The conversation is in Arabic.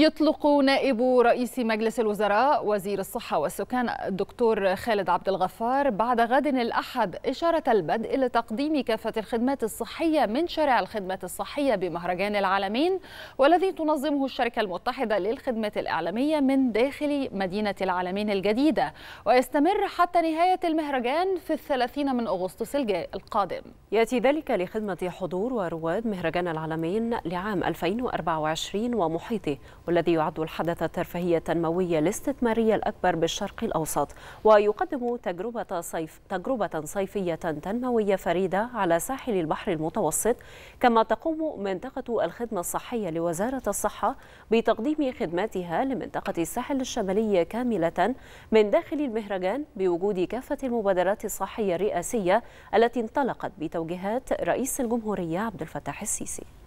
يطلق نائب رئيس مجلس الوزراء وزير الصحة والسكان الدكتور خالد عبد الغفار بعد غد الأحد إشارة البدء لتقديم كافة الخدمات الصحية من شارع الخدمات الصحية بمهرجان العالمين والذي تنظمه الشركة المتحدة للخدمات الإعلامية من داخل مدينة العالمين الجديدة ويستمر حتى نهاية المهرجان في الثلاثين من أغسطس القادم يأتي ذلك لخدمة حضور ورواد مهرجان العالمين لعام 2024 ومحيطه والذي يعد الحدث الترفيهي التنموي الاستثماري الأكبر بالشرق الأوسط ويقدم تجربة, صيف تجربة صيفية تنموية فريدة على ساحل البحر المتوسط كما تقوم منطقة الخدمة الصحية لوزارة الصحة بتقديم خدماتها لمنطقة الساحل الشمالي كاملة من داخل المهرجان بوجود كافة المبادرات الصحية الرئاسية التي انطلقت بتوجيهات رئيس الجمهورية عبد الفتاح السيسي